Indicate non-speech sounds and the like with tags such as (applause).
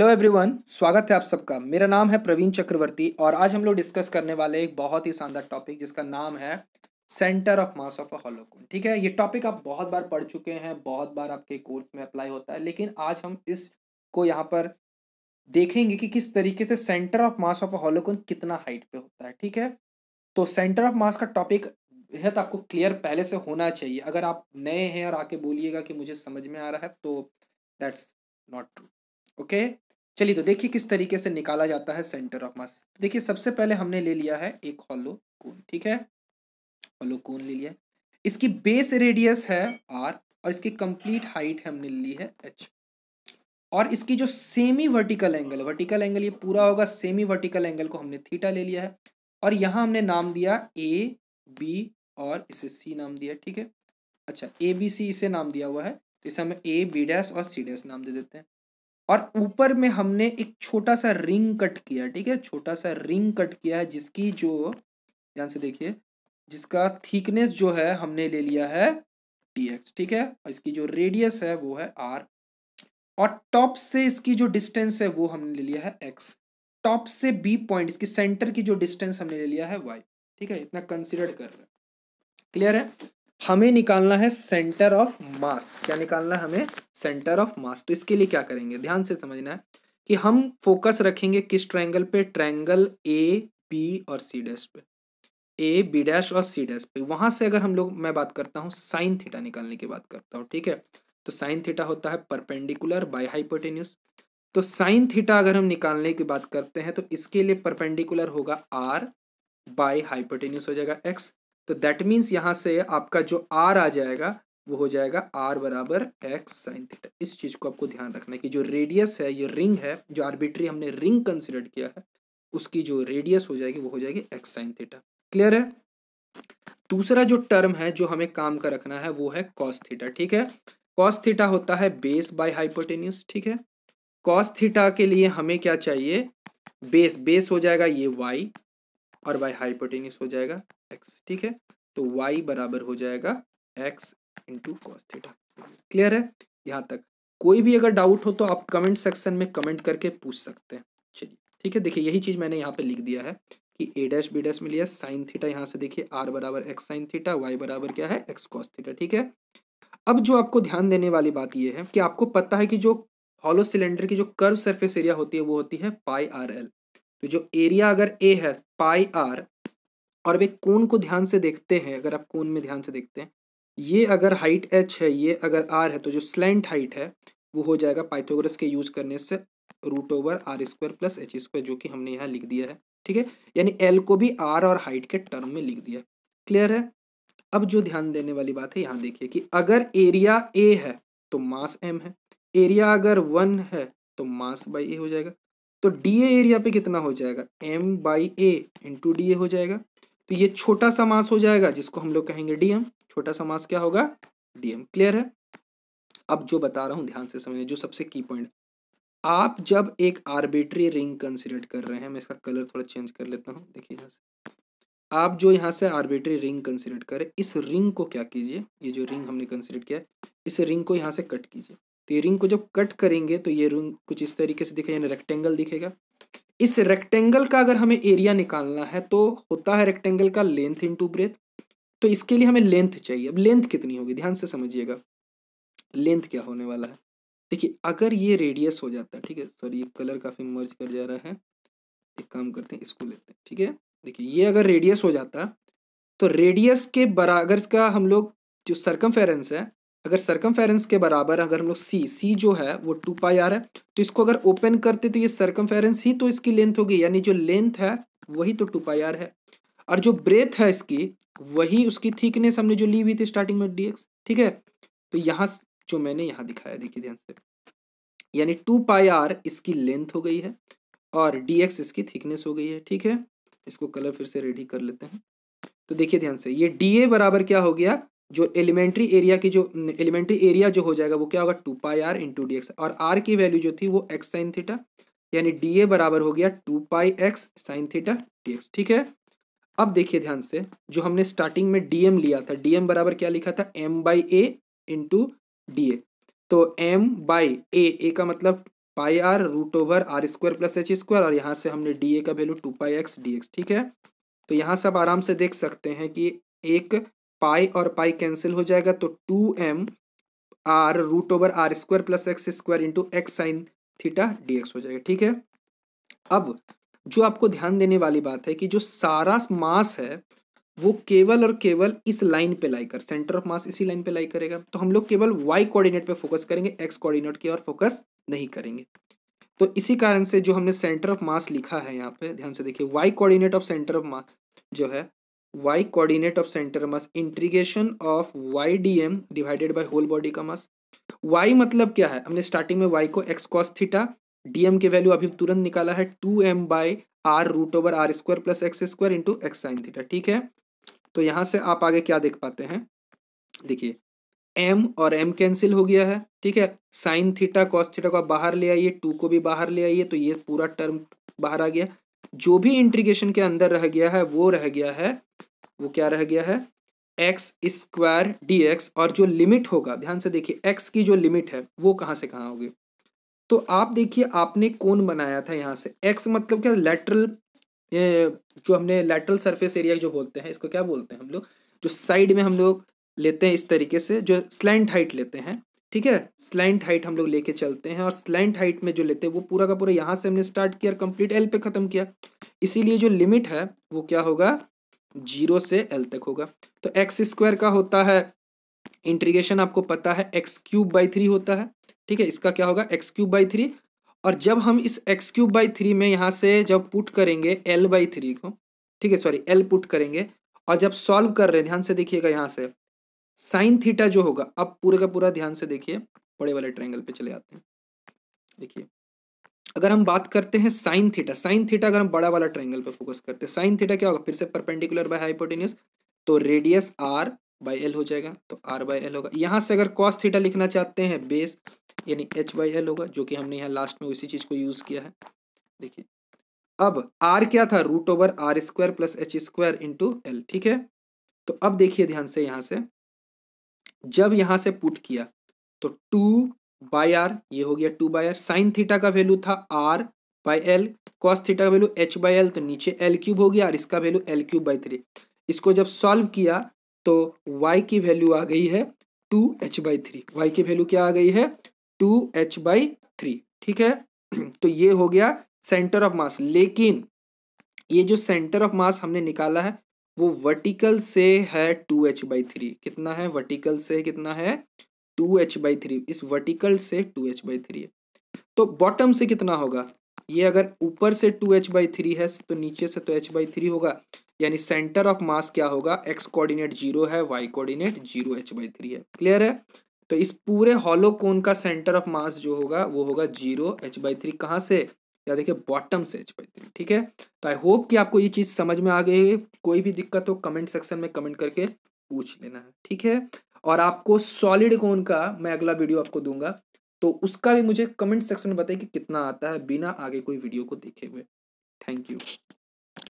hello everyone स्वागत है आप सबका मेरा नाम है प्रवीण चक्रवर्ती और आज हम लोग डिस्कस करने वाले एक बहुत ही शानदार टॉपिक जिसका नाम है centre of mass of a hollow cone ठीक है ये टॉपिक आप बहुत बार पढ़ चुके हैं बहुत बार आपके कोर्स में अप्लाई होता है लेकिन आज हम इस को यहाँ पर देखेंगे कि किस तरीके से centre of mass of a hollow cone कितना हाइट पे होता है ठीक है तो सेंटर ऑफ मास का टॉपिक बेहद तो आपको क्लियर पहले से होना चाहिए अगर आप नए हैं और आके बोलिएगा कि मुझे समझ में आ रहा है तो दैट्स नॉट ट्रू ओके चलिए तो देखिए किस तरीके से निकाला जाता है सेंटर ऑफ मास देखिए सबसे पहले हमने ले लिया है एक हॉलो कोन ठीक है हॉलो कोन ले लिया इसकी बेस रेडियस है आर और इसकी कंप्लीट हाइट हमने ली है एच और इसकी जो semi vertical angle vertical angle ये पूरा होगा सेमी वर्टिकल एंगल को हमने थीटा ले लिया है और यहाँ हमने नाम दिया ए बी और इसे सी नाम दिया ठीक है अच्छा ए बी सी इसे नाम दिया हुआ है तो इसे हम ए बी डैस और सी डैस नाम दे देते हैं और ऊपर में हमने एक छोटा सा रिंग कट किया ठीक है छोटा सा रिंग कट किया है जिसकी जो ध्यान से देखिए जिसका थिकनेस जो है हमने ले लिया है टी एक्स ठीक है और इसकी जो रेडियस है वो है आर और टॉप से इसकी जो डिस्टेंस है वो हमने ले लिया है एक्स टॉप से बी पॉइंट इसकी सेंटर की जो डिस्टेंस हमने ले लिया है वाई ठीक है इतना कंसिडर कर रहे हैं क्लियर है हमें निकालना है सेंटर ऑफ मास क्या निकालना है हमें सेंटर ऑफ मास तो इसके लिए क्या करेंगे ध्यान से समझना है कि हम फोकस रखेंगे किस ट्रायंगल पे ट्रायंगल ए बी और सी डैश पे ए बी डैश और सी डैश पे वहां से अगर हम लोग मैं बात करता हूँ साइन थीटा निकालने की बात करता हूँ ठीक है तो साइन थीटा होता है परपेंडिकुलर बाय हाइपोटेन्यूस तो साइन थीटा अगर हम निकालने की बात करते हैं तो इसके लिए परपेंडिकुलर होगा आर बाय हाइपोटेन्यूस हो जाएगा एक्स तो दैट मीन्स यहाँ से आपका जो आर आ जाएगा वो हो जाएगा आर बराबर एक्स साइन थीटा इस चीज़ को आपको ध्यान रखना है कि जो रेडियस है ये रिंग है जो आर्बिट्री हमने रिंग कंसिडर किया है उसकी जो रेडियस हो जाएगी वो हो जाएगी एक्स साइन थीटा क्लियर है दूसरा जो टर्म है जो हमें काम का रखना है वो है कॉस थीटा ठीक है कॉस थीटा होता है बेस बाय हाइपोटेन्यूस ठीक है कॉस थीटा के लिए हमें क्या चाहिए बेस बेस हो जाएगा ये वाई और बाय हाइपोटेन्यूस हो जाएगा एक्स ठीक है तो वाई बराबर हो जाएगा X into cos theta clear है यहाँ तक कोई भी अगर डाउट हो तो आप कमेंट सेक्शन में कमेंट करके पूछ सकते हैं चलिए ठीक है देखिए यही चीज़ मैंने यहाँ पे लिख दिया है कि ए डैश बी डैश में लिया साइन थीटा यहाँ से देखिए आर बराबर एक्स साइन थीटा वाई बराबर क्या है एक्स कॉस थीटा ठीक है अब जो आपको ध्यान देने वाली बात यह है कि आपको पता है कि जो हॉलो सिलेंडर की जो कर्व सरफेस एरिया होती है वो होती है पाई आर एल तो जो एरिया अगर ए है पाई आर और अब एक कोन को ध्यान से देखते हैं अगर आप कोन में ध्यान से देखते हैं ये अगर हाइट एच है ये अगर आर है तो जो स्लेंट हाइट है वो हो जाएगा पाइथोग्रस के यूज करने से root over R square plus H square जो कि हमने यहाँ लिख दिया है ठीक है यानी एल को भी आर और हाइट के टर्म में लिख दिया क्लियर है अब जो ध्यान देने वाली बात है यहाँ देखिए कि अगर एरिया ए है तो मास एम है एरिया अगर वन है तो मास बाई ए हो जाएगा तो डी एरिया पे कितना हो जाएगा M by A into D A हो जाएगा तो ये छोटा सा मास हो जाएगा जिसको हम लोग कहेंगे डीएम छोटा सा मास क्या होगा डीएम क्लियर है अब जो बता रहा हूँ ध्यान से समझिए जो सबसे की पॉइंट आप जब एक आर्बिट्री रिंग कंसिडर कर रहे हैं मैं इसका कलर थोड़ा चेंज कर लेता हूँ देखिए यहाँ से आप जो यहाँ से आर्बिट्री रिंग कंसिडर करें इस रिंग को क्या कीजिए ये जो रिंग हमने कंसिडर किया है इस रिंग को यहाँ से कट कीजिए तो ये रिंग को जब कट करेंगे तो ये रिंग कुछ इस तरीके से दिखेगा यानी रेक्टेंगल दिखेगा इस रेक्टेंगल का अगर हमें एरिया निकालना है तो होता है रेक्टेंगल का लेंथ इन टू ब्रेथ तो इसके लिए हमें लेंथ चाहिए अब लेंथ कितनी होगी ध्यान से समझिएगा लेंथ क्या होने वाला है देखिए अगर ये रेडियस हो जाता है ठीक है सॉरी ये कलर काफ़ी मर्ज कर जा रहा है एक काम करते हैं इसको लेते हैं ठीक है देखिए ये अगर रेडियस हो जाता तो रेडियस के बराबर का हम लोग जो सरकम है अगर सरकम के बराबर अगर हम लोग सी सी जो है वो टू पाई आर है तो इसको अगर ओपन करते तो ये सरकम ही तो इसकी लेंथ होगी यानी जो लेंथ है वही तो टू पाई आर है और जो ब्रेथ है इसकी वही उसकी थिकनेस हमने जो ली हुई थी स्टार्टिंग में डी ठीक है तो यहाँ जो मैंने यहाँ दिखाया देखिए ध्यान से यानी टू पाई आर इसकी लेंथ हो गई है और डी इसकी थिकनेस हो गई है ठीक है इसको कलर फिर से रेडी कर लेते हैं तो देखिए ध्यान से ये डी ए बराबर क्या हो गया जो एलिमेंट्री एरिया की जो एलिमेंट्री एरिया जो हो जाएगा वो क्या होगा two pi R into D X और आर की वैल्यू जो थी वो एक्स साइन थीटा यानी डी ए बराबर हो गया two pi X sine theta D X ठीक है अब देखिए ध्यान से जो हमने स्टार्टिंग में डीएम लिया था डीएम बराबर क्या लिखा था M by A into D A तो एम बाई ए ए का मतलब pi R root over R square plus H square और यहाँ से हमने डी ए का value two pi X D X ठीक है तो यहाँ से आप आराम से देख सकते हैं कि एक पाई और पाई कैंसिल हो जाएगा तो two M R root over R square plus X square into X sine theta DX हो जाएगा ठीक है अब जो आपको ध्यान देने वाली बात है कि जो सारा मास है वो केवल और केवल इस लाइन पे लाई कर सेंटर ऑफ मास इसी लाइन पे लाई करेगा तो हम लोग केवल वाई कोऑर्डिनेट पे फोकस करेंगे एक्स कोऑर्डिनेट की ओर फोकस नहीं करेंगे तो इसी कारण से जो हमने सेंटर ऑफ मास लिखा है यहाँ पे ध्यान से देखिए Y coordinate of centre of mass जो है y coordinate of center mass integration of y dm divided by whole body का मास y मतलब क्या है हमने स्टार्टिंग में y को x cos थीटा dm के वैल्यू अभी तुरंत निकाला है 2m M by R root over R square plus X square into X sine theta ठीक है तो यहाँ से आप आगे क्या देख पाते हैं देखिए m और m कैंसिल हो गया है ठीक है साइन थीटा cos थीटा को आप बाहर ले आइए टू को भी बाहर ले आइए तो ये पूरा टर्म बाहर आ गया जो भी इंट्रीगेशन के अंदर रह गया है वो रह गया है वो क्या रह गया है एक्स स्क्वायर डी एक्स और जो लिमिट होगा ध्यान से देखिए एक्स की जो लिमिट है वो कहाँ से कहाँ होगी तो आप देखिए आपने कौन बनाया था यहाँ से एक्स मतलब क्या लेटरल जो हमने लेटरल सरफेस एरिया जो बोलते हैं इसको क्या बोलते हैं हम लोग जो साइड में हम लोग लेते हैं इस तरीके से जो स्लैंड हाइट लेते हैं ठीक है स्लैंट हाइट हम लोग लेके चलते हैं और स्लैंट हाइट में जो लेते हैं वो पूरा का पूरा यहाँ से हमने स्टार्ट किया और कंप्लीट एल पे खत्म किया इसीलिए जो लिमिट है वो क्या होगा जीरो से एल तक होगा तो एक्स स्क्वायर का होता है इंट्रीगेशन आपको पता है एक्स क्यूब बाई थ्री होता है ठीक है इसका क्या होगा एक्स क्यूब बाई थ्री और जब हम इस एक्स क्यूब बाई थ्री में यहाँ से जब पुट करेंगे एल बाई थ्री को ठीक है सॉरी एल पुट करेंगे और जब सॉल्व कर रहे हैं ध्यान से देखिएगा यहाँ से साइन थीटा जो होगा अब पूरे का पूरा ध्यान से देखिए बड़े वाले ट्रायंगल पे चले आते हैं देखिए अगर हम बात करते हैं साइन थीटा साइन थीटा अगर हम बड़ा वाला ट्रायंगल पे फोकस करते हैं साइन थीटा क्या होगा फिर से परपेंडिकुलर बाय हाइपोटेन्यूस तो रेडियस आर बाई एल हो जाएगा तो आर बाई एल होगा यहाँ से अगर कॉस थीटा लिखना चाहते हैं बेस यानी एच बाई एल होगा जो कि हमने यहाँ लास्ट में उसी चीज़ को यूज़ किया है देखिए अब आर क्या था root over R square plus H square into L ठीक है तो अब देखिए ध्यान से यहाँ से जब यहां से पुट किया तो टू बाई आर ये हो गया two by R sine theta का वैल्यू था R by L cos theta का वैल्यू एच बाई एल तो नीचे एल क्यूब हो गया और इसका value L cube by three इसको जब सॉल्व किया तो वाई की वैल्यू आ गई है two H by three Y की वैल्यू क्या आ गई है टू एच बाई थ्री ठीक है (clears throat) तो ये हो गया सेंटर ऑफ मास लेकिन ये जो सेंटर ऑफ मास हमने निकाला है वो वर्टिकल से है टू एच बाई थ्री कितना है वर्टिकल से कितना है टू एच बाई थ्री इस वर्टिकल से टू एच बाई थ्री है तो बॉटम से कितना होगा ये अगर ऊपर से टू एच बाई थ्री है तो नीचे से तो एच बाई थ्री होगा यानी सेंटर ऑफ मास क्या होगा एक्स कोऑर्डिनेट जीरो है Y coordinate zero H by three है क्लियर है तो इस पूरे हॉलो कोन का सेंटर ऑफ मास जो होगा वो होगा जीरो एच बाई थ्री कहाँ से या देखिए बॉटम से बोलते हैं ठीक है तो आई होप कि आपको ये चीज़ समझ में आ गई कोई भी दिक्कत हो कमेंट सेक्शन में कमेंट करके पूछ लेना है ठीक है और आपको सॉलिड कोन का मैं अगला वीडियो आपको दूंगा तो उसका भी मुझे कमेंट सेक्शन में बताइए कि कितना आता है बिना आगे कोई वीडियो को देखे हुए थैंक यू